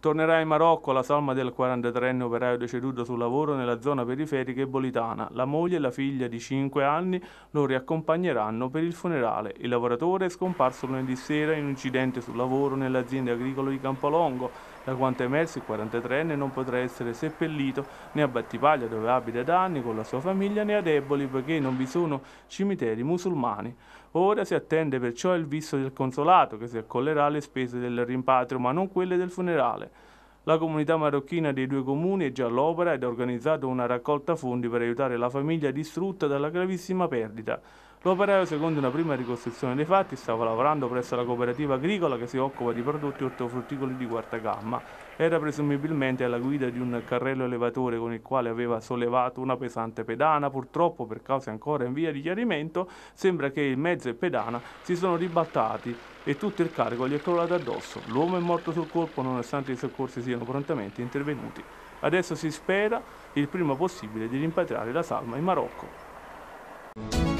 Tornerà in Marocco la salma del 43enne operaio deceduto sul lavoro nella zona periferica ebolitana. La moglie e la figlia di 5 anni lo riaccompagneranno per il funerale. Il lavoratore è scomparso lunedì sera in un incidente sul lavoro nell'azienda agricola di Campolongo. Da quanto è emerso il 43enne non potrà essere seppellito né a Battipaglia dove abita da anni con la sua famiglia né ad Eboli perché non vi sono cimiteri musulmani. Ora si attende perciò il visto del consolato che si accollerà alle spese del rimpatrio ma non quelle del funerale. La comunità marocchina dei due comuni è già all'opera ed ha organizzato una raccolta fondi per aiutare la famiglia distrutta dalla gravissima perdita. L'operaio, secondo una prima ricostruzione dei fatti, stava lavorando presso la cooperativa agricola che si occupa di prodotti ortofrutticoli di quarta gamma. Era presumibilmente alla guida di un carrello elevatore con il quale aveva sollevato una pesante pedana. Purtroppo, per cause ancora in via di chiarimento, sembra che il mezzo e pedana si sono ribaltati e tutto il carico gli è crollato addosso. L'uomo è morto sul colpo nonostante i soccorsi siano prontamente intervenuti. Adesso si spera il prima possibile di rimpatriare la salma in Marocco.